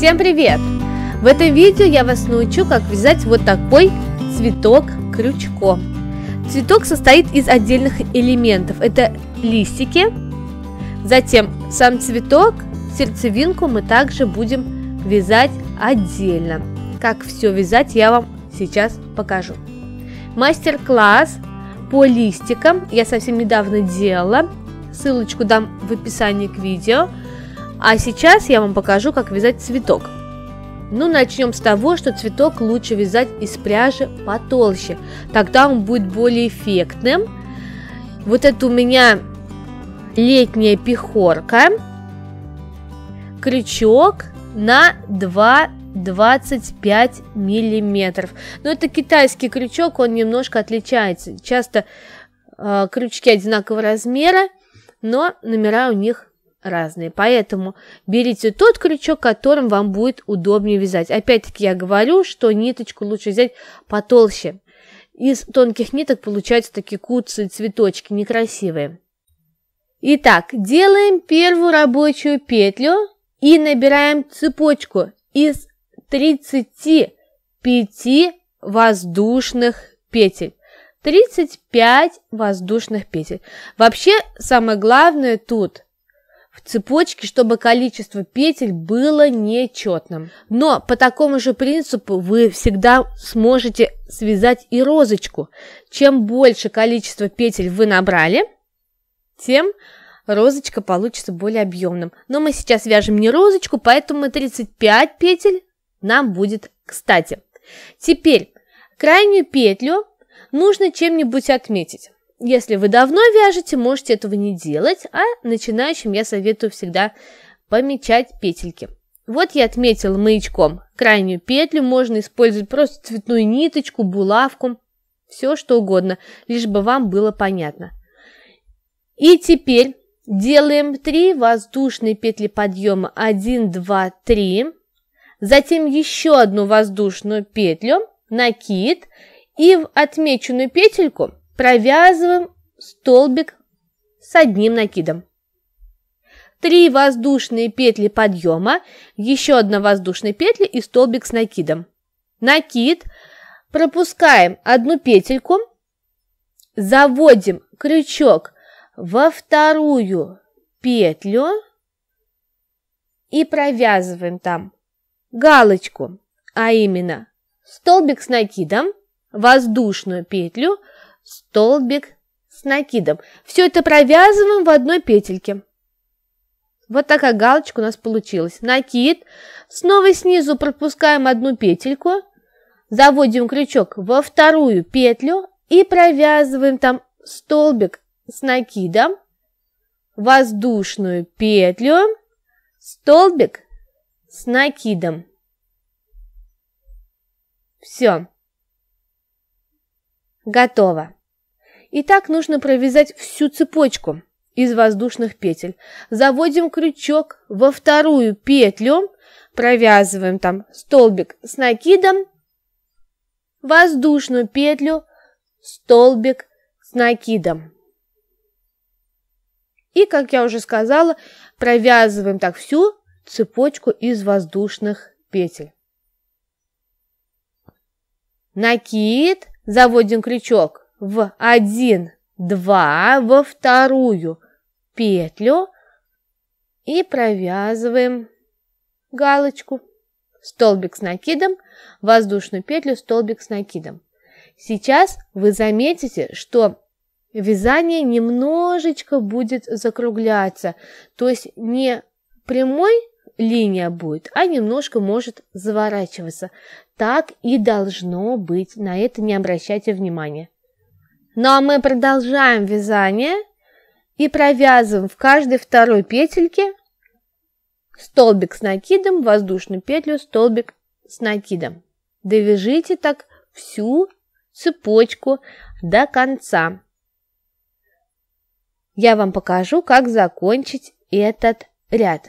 Всем привет! В этом видео я вас научу, как вязать вот такой цветок крючком. Цветок состоит из отдельных элементов. Это листики, затем сам цветок, сердцевинку мы также будем вязать отдельно. Как все вязать, я вам сейчас покажу. Мастер-класс по листикам я совсем недавно делала. Ссылочку дам в описании к видео. А сейчас я вам покажу, как вязать цветок. Ну, начнем с того, что цветок лучше вязать из пряжи потолще. Тогда он будет более эффектным. Вот это у меня летняя пехорка. Крючок на 2 25 миллиметров. Но это китайский крючок, он немножко отличается. Часто э, крючки одинакового размера, но номера у них разные, поэтому берите тот крючок, которым вам будет удобнее вязать. Опять-таки я говорю, что ниточку лучше взять потолще. Из тонких ниток получаются такие куцы, цветочки некрасивые. Итак, делаем первую рабочую петлю и набираем цепочку из 35 воздушных петель. 35 воздушных петель. Вообще, самое главное тут – в цепочке, чтобы количество петель было нечетным. Но по такому же принципу вы всегда сможете связать и розочку. Чем больше количество петель вы набрали, тем розочка получится более объемным. Но мы сейчас вяжем не розочку, поэтому 35 петель нам будет кстати. Теперь крайнюю петлю нужно чем-нибудь отметить. Если вы давно вяжете, можете этого не делать, а начинающим я советую всегда помечать петельки. Вот я отметила маячком крайнюю петлю, можно использовать просто цветную ниточку, булавку, все что угодно, лишь бы вам было понятно. И теперь делаем 3 воздушные петли подъема 1, 2, 3, затем еще одну воздушную петлю, накид и в отмеченную петельку Провязываем столбик с одним накидом. Три воздушные петли подъема, еще одна воздушная петля и столбик с накидом. Накид пропускаем одну петельку, заводим крючок во вторую петлю и провязываем там галочку, а именно столбик с накидом, воздушную петлю – столбик с накидом. Все это провязываем в одной петельке. Вот такая галочка у нас получилась. Накид. Снова снизу пропускаем одну петельку. Заводим крючок во вторую петлю и провязываем там столбик с накидом, воздушную петлю, столбик с накидом. Все. Готово. И так нужно провязать всю цепочку из воздушных петель. Заводим крючок во вторую петлю, провязываем там столбик с накидом, воздушную петлю, столбик с накидом. И, как я уже сказала, провязываем так всю цепочку из воздушных петель. Накид, заводим крючок, в один, два, во вторую петлю и провязываем галочку, столбик с накидом, воздушную петлю, столбик с накидом. Сейчас вы заметите, что вязание немножечко будет закругляться, то есть не прямой линия будет, а немножко может заворачиваться. Так и должно быть, на это не обращайте внимания. Ну а мы продолжаем вязание и провязываем в каждой второй петельке столбик с накидом, воздушную петлю, столбик с накидом. Довяжите так всю цепочку до конца. Я вам покажу, как закончить этот ряд.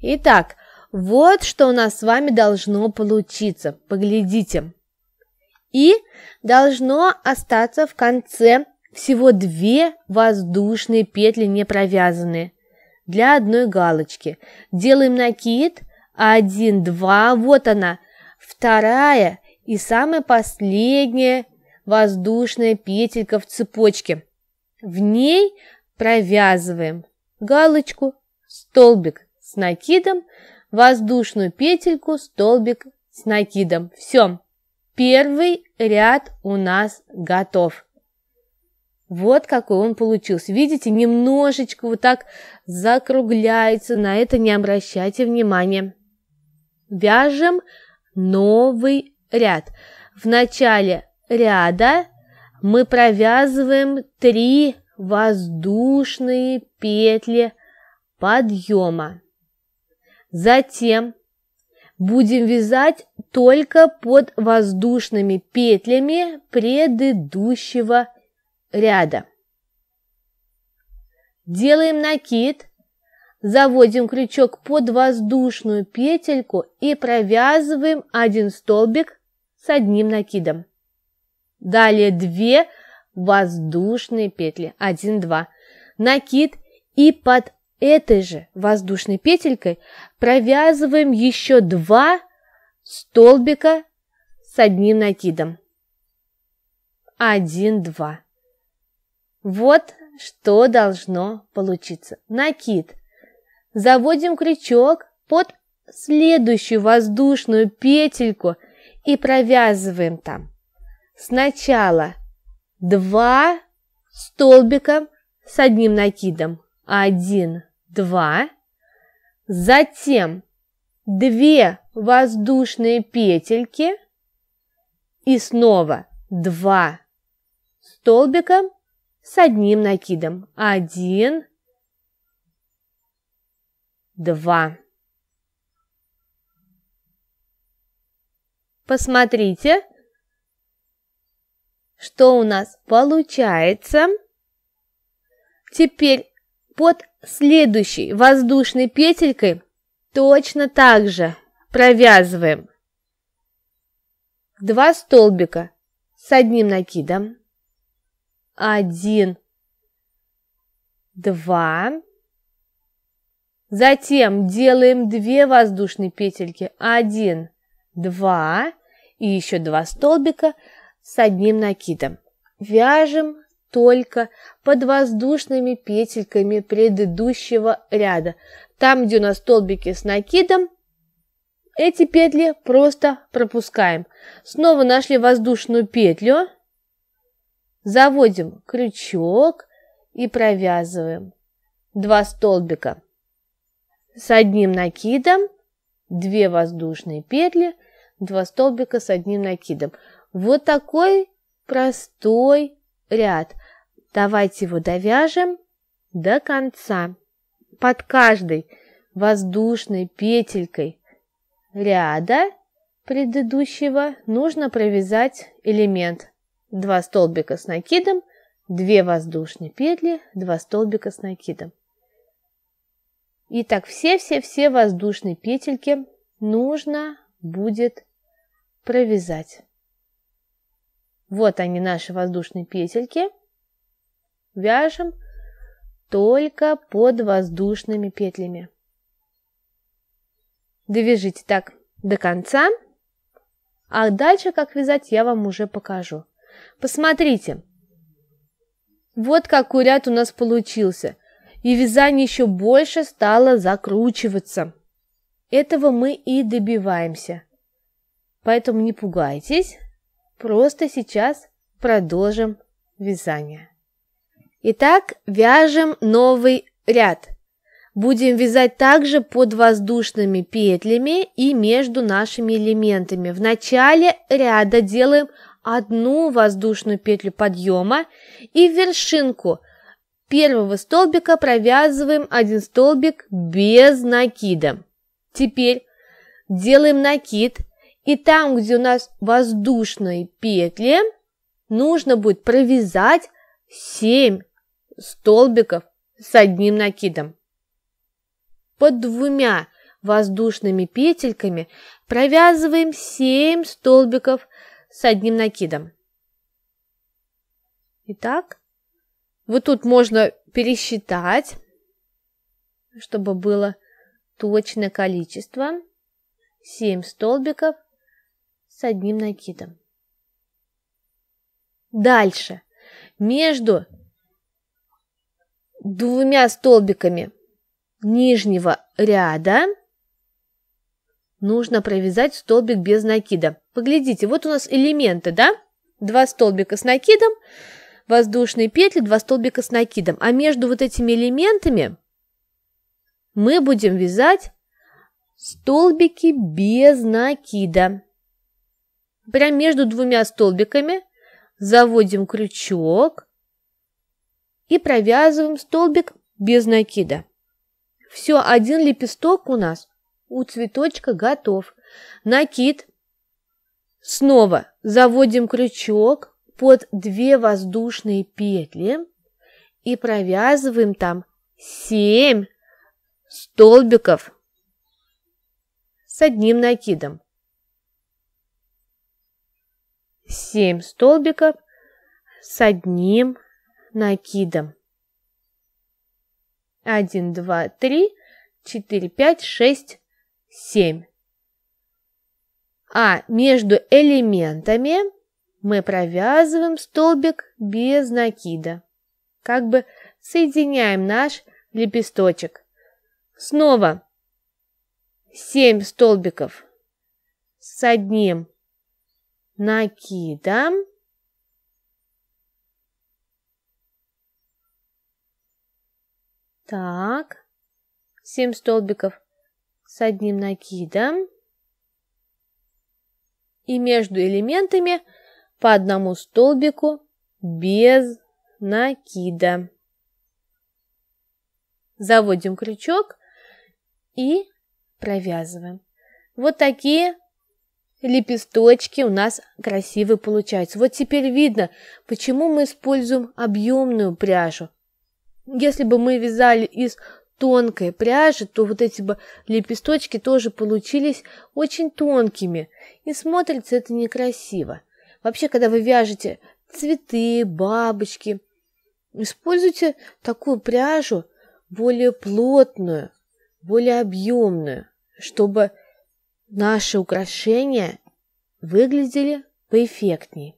Итак, вот что у нас с вами должно получиться. Поглядите и должно остаться в конце всего две воздушные петли не провязанные для одной галочки. Делаем накид, один, два, вот она, вторая и самая последняя воздушная петелька в цепочке. В ней провязываем галочку, столбик с накидом, воздушную петельку, столбик с накидом. Все. Первый ряд у нас готов. Вот какой он получился. Видите, немножечко вот так закругляется. На это не обращайте внимания. Вяжем новый ряд. В начале ряда мы провязываем 3 воздушные петли подъема. Затем будем вязать только под воздушными петлями предыдущего ряда. Делаем накид, заводим крючок под воздушную петельку и провязываем один столбик с одним накидом. Далее 2 воздушные петли, 1-2, накид и под Этой же воздушной петелькой провязываем еще два столбика с одним накидом. Один, два. Вот что должно получиться. Накид. Заводим крючок под следующую воздушную петельку и провязываем там. Сначала два столбика с одним накидом. Один, два. Затем две воздушные петельки и снова два столбика с одним накидом. Один, два. Посмотрите, что у нас получается. Теперь под следующей воздушной петелькой точно так же провязываем два столбика с одним накидом, один, два, затем делаем две воздушные петельки, один, два и еще два столбика с одним накидом. Вяжем только под воздушными петельками предыдущего ряда. Там, где у нас столбики с накидом, эти петли просто пропускаем. Снова нашли воздушную петлю, заводим крючок и провязываем два столбика с одним накидом, две воздушные петли, два столбика с одним накидом. Вот такой простой ряд – Давайте его довяжем до конца. Под каждой воздушной петелькой ряда предыдущего нужно провязать элемент. Два столбика с накидом, две воздушные петли, два столбика с накидом. И так все-все-все воздушные петельки нужно будет провязать. Вот они наши воздушные петельки – вяжем только под воздушными петлями. Довяжите так до конца, а дальше как вязать я вам уже покажу. Посмотрите, вот какой ряд у нас получился, и вязание еще больше стало закручиваться. Этого мы и добиваемся. Поэтому не пугайтесь, просто сейчас продолжим вязание. Итак, вяжем новый ряд. Будем вязать также под воздушными петлями и между нашими элементами. В начале ряда делаем одну воздушную петлю подъема и в вершинку первого столбика провязываем один столбик без накида. Теперь делаем накид и там, где у нас воздушные петли, нужно будет провязать 7 столбиков с одним накидом. Под двумя воздушными петельками провязываем 7 столбиков с одним накидом. Итак, вот тут можно пересчитать, чтобы было точное количество. 7 столбиков с одним накидом. Дальше. Между двумя столбиками нижнего ряда нужно провязать столбик без накида. Поглядите, вот у нас элементы, да? Два столбика с накидом, воздушные петли, два столбика с накидом. А между вот этими элементами мы будем вязать столбики без накида. Прям между двумя столбиками заводим крючок, и провязываем столбик без накида. Все, один лепесток у нас у цветочка готов. Накид. Снова заводим крючок под две воздушные петли и провязываем там 7 столбиков с одним накидом. 7 столбиков с одним накидом. один два три четыре пять шесть семь А между элементами мы провязываем столбик без накида. Как бы соединяем наш лепесточек. Снова семь столбиков с одним накидом Так, семь столбиков с одним накидом. И между элементами по одному столбику без накида. Заводим крючок и провязываем. Вот такие лепесточки у нас красивые получаются. Вот теперь видно, почему мы используем объемную пряжу. Если бы мы вязали из тонкой пряжи, то вот эти бы лепесточки тоже получились очень тонкими, и смотрится это некрасиво. Вообще, когда вы вяжете цветы, бабочки, используйте такую пряжу более плотную, более объемную, чтобы наши украшения выглядели поэффектнее.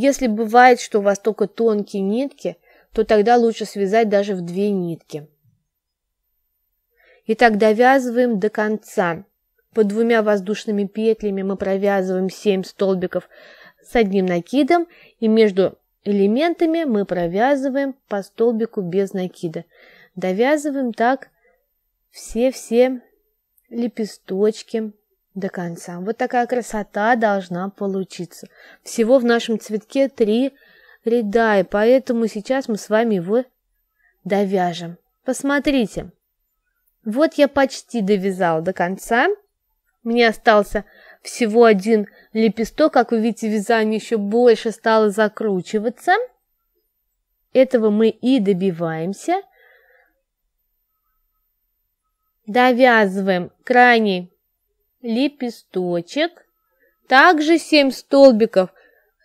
Если бывает, что у вас только тонкие нитки, то тогда лучше связать даже в две нитки. Итак, довязываем до конца. Под двумя воздушными петлями мы провязываем 7 столбиков с одним накидом и между элементами мы провязываем по столбику без накида. Довязываем так все-все лепесточки до конца. Вот такая красота должна получиться. Всего в нашем цветке три ряда, и поэтому сейчас мы с вами его довяжем. Посмотрите. Вот я почти довязала до конца. Мне остался всего один лепесток. Как вы видите, вязание еще больше стало закручиваться. Этого мы и добиваемся. Довязываем крайний лепесточек, также 7 столбиков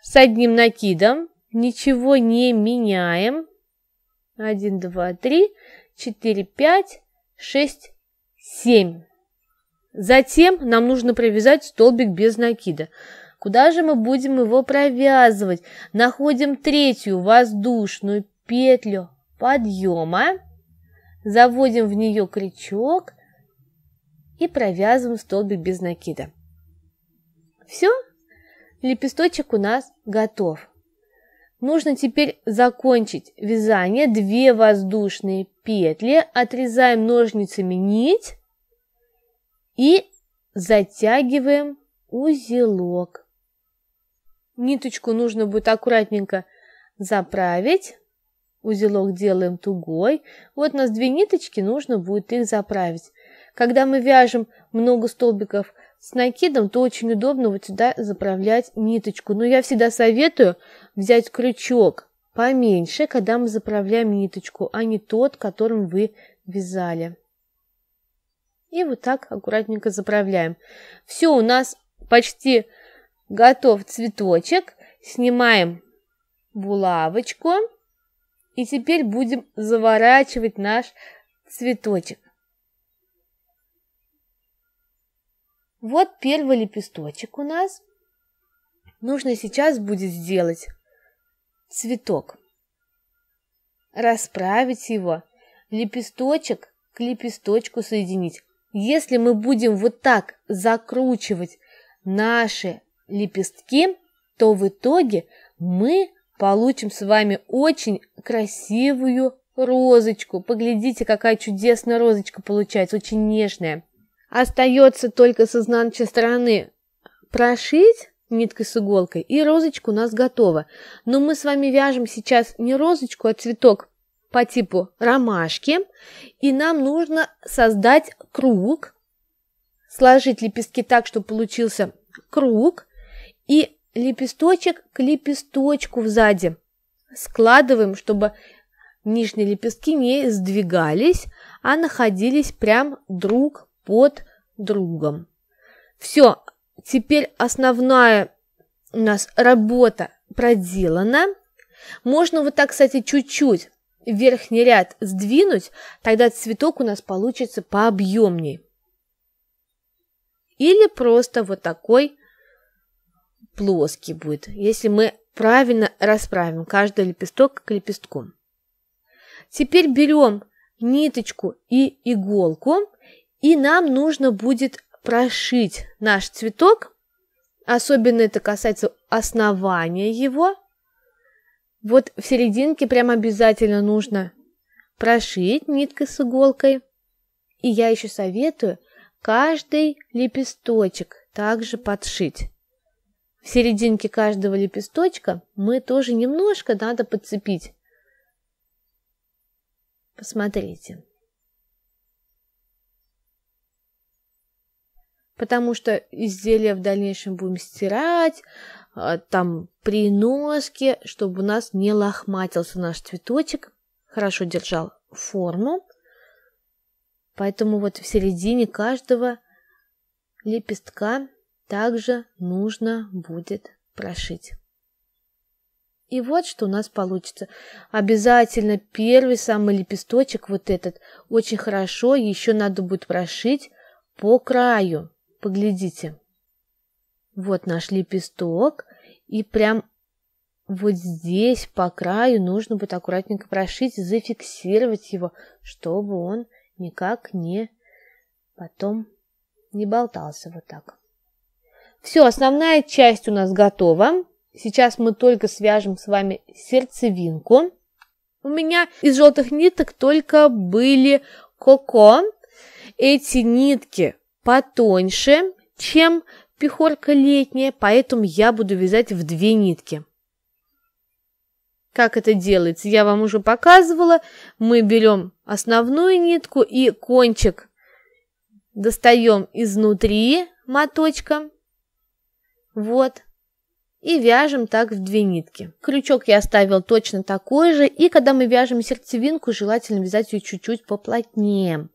с одним накидом, ничего не меняем. 1, 2, 3, 4, 5, 6, 7. Затем нам нужно провязать столбик без накида. Куда же мы будем его провязывать? Находим третью воздушную петлю подъема, заводим в нее крючок – и провязываем столбик без накида. Все, лепесточек у нас готов. Нужно теперь закончить вязание две воздушные петли, отрезаем ножницами нить и затягиваем узелок. Ниточку нужно будет аккуратненько заправить. Узелок делаем тугой. Вот у нас две ниточки, нужно будет их заправить. Когда мы вяжем много столбиков с накидом, то очень удобно вот сюда заправлять ниточку. Но я всегда советую взять крючок поменьше, когда мы заправляем ниточку, а не тот, которым вы вязали. И вот так аккуратненько заправляем. Все, у нас почти готов цветочек. Снимаем булавочку. И теперь будем заворачивать наш цветочек. Вот первый лепесточек у нас. Нужно сейчас будет сделать цветок. Расправить его, лепесточек к лепесточку соединить. Если мы будем вот так закручивать наши лепестки, то в итоге мы получим с вами очень красивую розочку. Поглядите, какая чудесная розочка получается, очень нежная. Остается только с изнаночной стороны прошить ниткой с иголкой, и розочка у нас готова. Но мы с вами вяжем сейчас не розочку, а цветок по типу ромашки, и нам нужно создать круг, сложить лепестки так, чтобы получился круг, и лепесточек к лепесточку сзади. Складываем, чтобы нижние лепестки не сдвигались, а находились прям друг под другом. Все, теперь основная у нас работа проделана. Можно вот так, кстати, чуть-чуть верхний ряд сдвинуть, тогда цветок у нас получится пообъемнее. Или просто вот такой плоский будет, если мы правильно расправим каждый лепесток к лепестку. Теперь берем ниточку и иголку и нам нужно будет прошить наш цветок, особенно это касается основания его. Вот в серединке прям обязательно нужно прошить ниткой с иголкой. И я еще советую каждый лепесточек также подшить. В серединке каждого лепесточка мы тоже немножко надо подцепить. Посмотрите. потому что изделия в дальнейшем будем стирать, э, там при носке, чтобы у нас не лохматился наш цветочек, хорошо держал форму. Поэтому вот в середине каждого лепестка также нужно будет прошить. И вот что у нас получится. Обязательно первый самый лепесточек, вот этот, очень хорошо еще надо будет прошить по краю, Поглядите. Вот наш лепесток, и прям вот здесь по краю нужно будет аккуратненько прошить, зафиксировать его, чтобы он никак не потом не болтался вот так. Все, основная часть у нас готова. Сейчас мы только свяжем с вами сердцевинку. У меня из желтых ниток только были коко. Эти нитки потоньше, чем пехорка летняя, поэтому я буду вязать в две нитки. Как это делается, я вам уже показывала. Мы берем основную нитку и кончик достаем изнутри моточка. Вот. И вяжем так в две нитки. Крючок я оставил точно такой же. И когда мы вяжем сердцевинку, желательно вязать ее чуть-чуть поплотнее.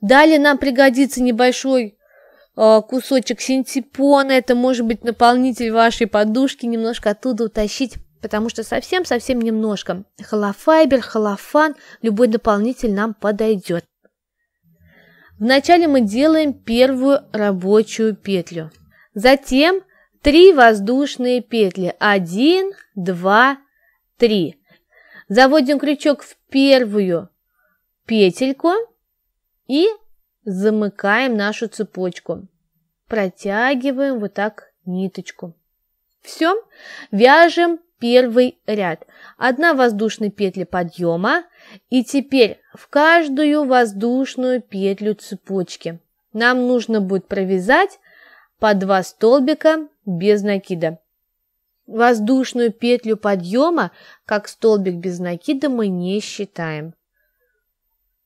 Далее нам пригодится небольшой э, кусочек синтепона, это может быть наполнитель вашей подушки, немножко оттуда утащить, потому что совсем-совсем немножко. Холофайбер, холофан, любой дополнитель нам подойдет. Вначале мы делаем первую рабочую петлю. Затем 3 воздушные петли. 1, 2, 3. Заводим крючок в первую петельку и замыкаем нашу цепочку. Протягиваем вот так ниточку. Все, вяжем первый ряд. Одна воздушная петля подъема и теперь в каждую воздушную петлю цепочки нам нужно будет провязать по два столбика без накида. Воздушную петлю подъема, как столбик без накида, мы не считаем.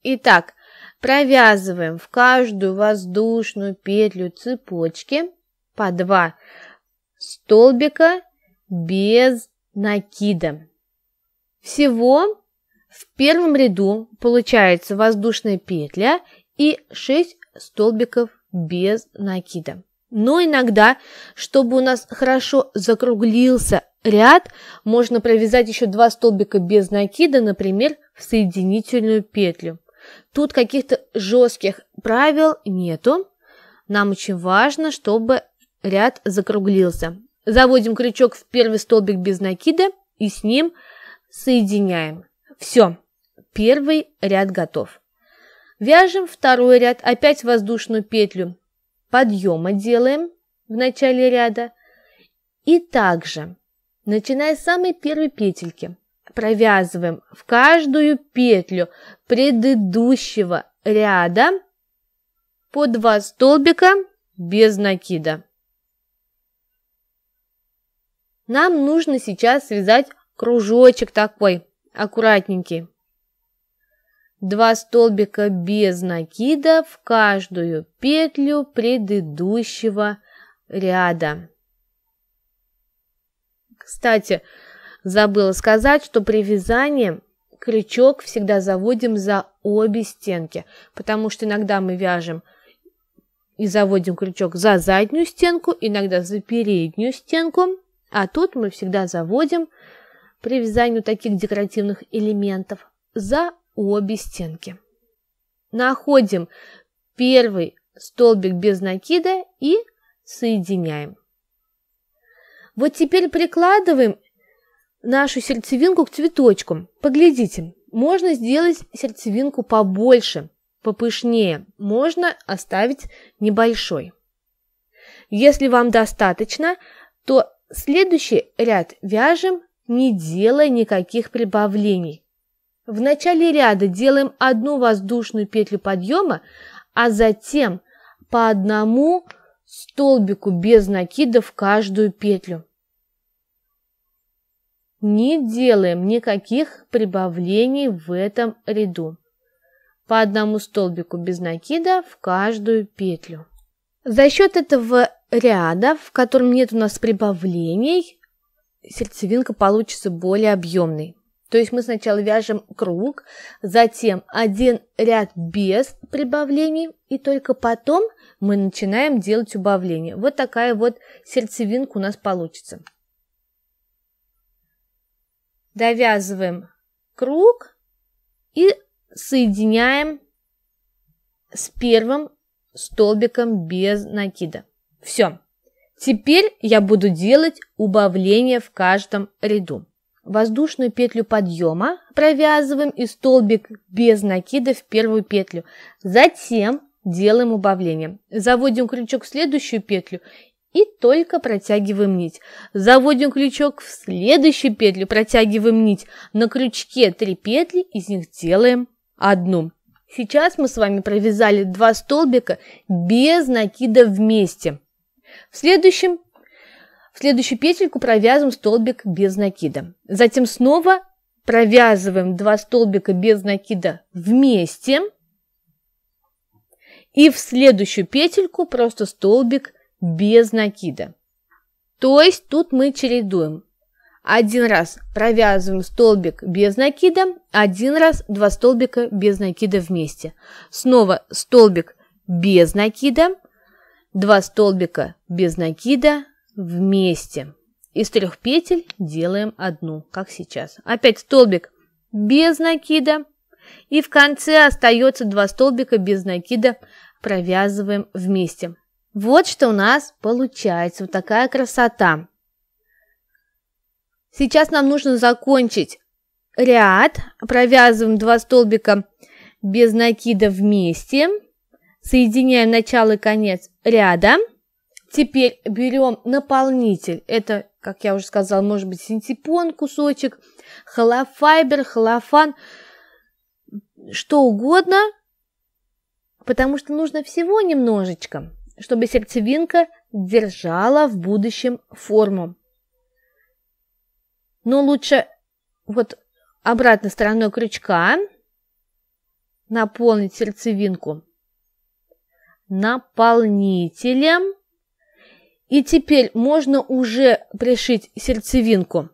Итак, Провязываем в каждую воздушную петлю цепочки по 2 столбика без накида. Всего в первом ряду получается воздушная петля и 6 столбиков без накида. Но иногда, чтобы у нас хорошо закруглился ряд, можно провязать еще 2 столбика без накида, например, в соединительную петлю. Тут каких-то жестких правил нету. Нам очень важно, чтобы ряд закруглился. Заводим крючок в первый столбик без накида и с ним соединяем. Все, первый ряд готов. Вяжем второй ряд, опять воздушную петлю подъема делаем в начале ряда. И также, начиная с самой первой петельки, провязываем в каждую петлю предыдущего ряда по 2 столбика без накида. Нам нужно сейчас связать кружочек такой, аккуратненький. 2 столбика без накида в каждую петлю предыдущего ряда. Кстати, Забыла сказать, что при вязании крючок всегда заводим за обе стенки, потому что иногда мы вяжем и заводим крючок за заднюю стенку, иногда за переднюю стенку, а тут мы всегда заводим при вязании таких декоративных элементов за обе стенки. Находим первый столбик без накида и соединяем. Вот теперь прикладываем нашу сердцевинку к цветочку. Поглядите, можно сделать сердцевинку побольше, попышнее, можно оставить небольшой. Если вам достаточно, то следующий ряд вяжем, не делая никаких прибавлений. В начале ряда делаем одну воздушную петлю подъема, а затем по одному столбику без накида в каждую петлю не делаем никаких прибавлений в этом ряду. По одному столбику без накида в каждую петлю. За счет этого ряда, в котором нет у нас прибавлений, сердцевинка получится более объемной. То есть мы сначала вяжем круг, затем один ряд без прибавлений, и только потом мы начинаем делать убавление. Вот такая вот сердцевинка у нас получится. Довязываем круг и соединяем с первым столбиком без накида. Все. Теперь я буду делать убавление в каждом ряду. Воздушную петлю подъема провязываем и столбик без накида в первую петлю. Затем делаем убавление. Заводим крючок в следующую петлю и только протягиваем нить. Заводим крючок в следующую петлю, протягиваем нить. На крючке три петли, из них делаем одну. Сейчас мы с вами провязали два столбика без накида вместе. В следующем в следующую петельку провязываем столбик без накида. Затем снова провязываем два столбика без накида вместе. И в следующую петельку просто столбик без накида. То есть тут мы чередуем. Один раз провязываем столбик без накида, один раз два столбика без накида вместе. Снова столбик без накида, два столбика без накида вместе. Из трех петель делаем одну, как сейчас. Опять столбик без накида. И в конце остается два столбика без накида, провязываем вместе. Вот что у нас получается, вот такая красота. Сейчас нам нужно закончить ряд, провязываем два столбика без накида вместе, соединяем начало и конец ряда. Теперь берем наполнитель, это, как я уже сказала, может быть синтепон кусочек, холофайбер, холофан, что угодно, потому что нужно всего немножечко чтобы сердцевинка держала в будущем форму. Но лучше вот обратной стороной крючка наполнить сердцевинку наполнителем. И теперь можно уже пришить сердцевинку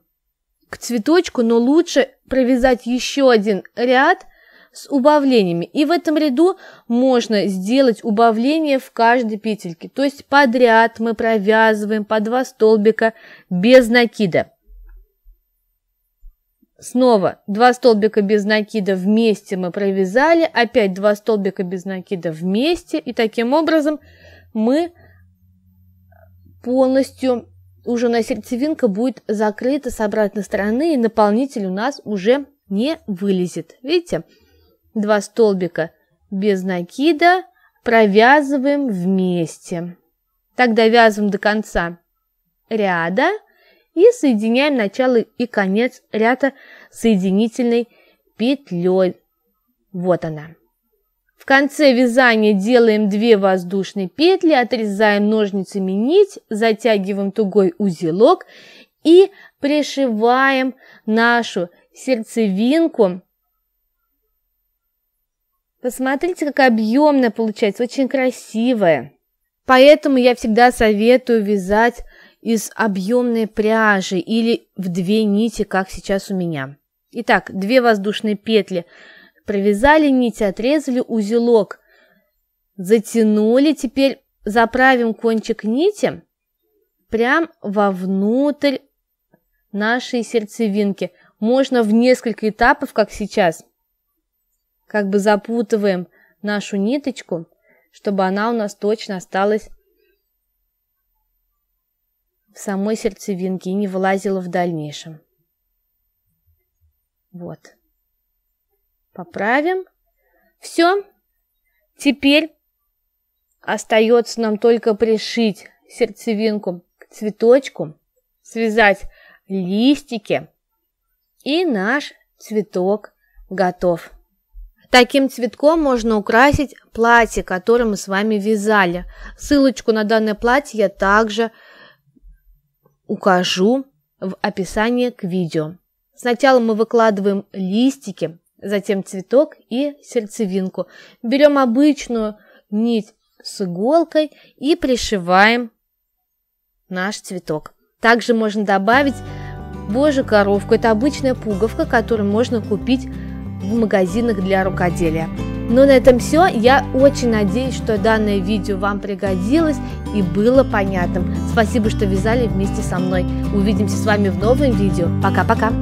к цветочку, но лучше провязать еще один ряд – с убавлениями. И в этом ряду можно сделать убавление в каждой петельке. То есть подряд мы провязываем по два столбика без накида. Снова два столбика без накида вместе мы провязали, опять два столбика без накида вместе. И таким образом мы полностью, уже у нас сердцевинка будет закрыта с обратной стороны, и наполнитель у нас уже не вылезет. Видите? два столбика без накида провязываем вместе. Так довязываем до конца ряда и соединяем начало и конец ряда соединительной петлей. Вот она. В конце вязания делаем 2 воздушные петли, отрезаем ножницами нить, затягиваем тугой узелок и пришиваем нашу сердцевинку Посмотрите, как объемная получается, очень красивая. Поэтому я всегда советую вязать из объемной пряжи или в две нити, как сейчас у меня. Итак, две воздушные петли. Провязали нить отрезали узелок, затянули. Теперь заправим кончик нити прям вовнутрь нашей сердцевинки. Можно в несколько этапов, как сейчас – как бы запутываем нашу ниточку, чтобы она у нас точно осталась в самой сердцевинке и не вылазила в дальнейшем. Вот. Поправим. Все. Теперь остается нам только пришить сердцевинку к цветочку, связать листики, и наш цветок готов. Таким цветком можно украсить платье, которое мы с вами вязали. Ссылочку на данное платье я также укажу в описании к видео. Сначала мы выкладываем листики, затем цветок и сердцевинку. Берем обычную нить с иголкой и пришиваем наш цветок. Также можно добавить божью коровку. Это обычная пуговка, которую можно купить в магазинах для рукоделия. Ну на этом все. Я очень надеюсь, что данное видео вам пригодилось и было понятным. Спасибо, что вязали вместе со мной. Увидимся с вами в новом видео. Пока-пока!